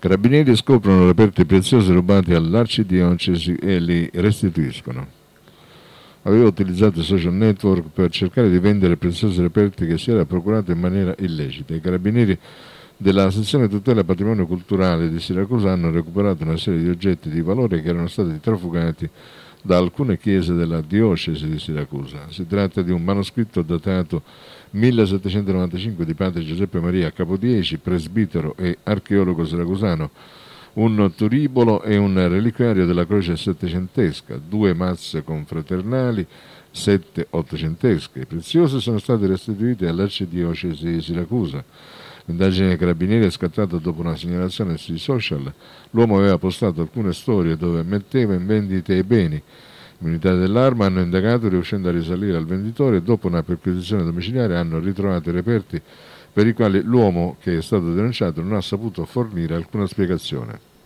Carabinieri scoprono le perte preziose rubate all'arcidiocesi e li restituiscono. Aveva utilizzato i social network per cercare di vendere preziose reperti che si era procurato in maniera illecita. I carabinieri della sezione tutela patrimonio culturale di Siracusa hanno recuperato una serie di oggetti di valore che erano stati trafugati da alcune chiese della diocesi di Siracusa. Si tratta di un manoscritto datato 1795 di padre Giuseppe Maria Capodieci, presbitero e archeologo siracusano, un turibolo e un reliquiario della croce settecentesca, due mazze confraternali, sette ottocentesche. I preziosi sono state restituite all'arcidiocesi di Siracusa. L'indagine dei carabinieri è scattata dopo una segnalazione sui social. L'uomo aveva postato alcune storie dove metteva in vendita i beni. Le unità dell'arma hanno indagato riuscendo a risalire al venditore e dopo una perquisizione domiciliare hanno ritrovato i reperti per i quali l'uomo che è stato denunciato non ha saputo fornire alcuna spiegazione.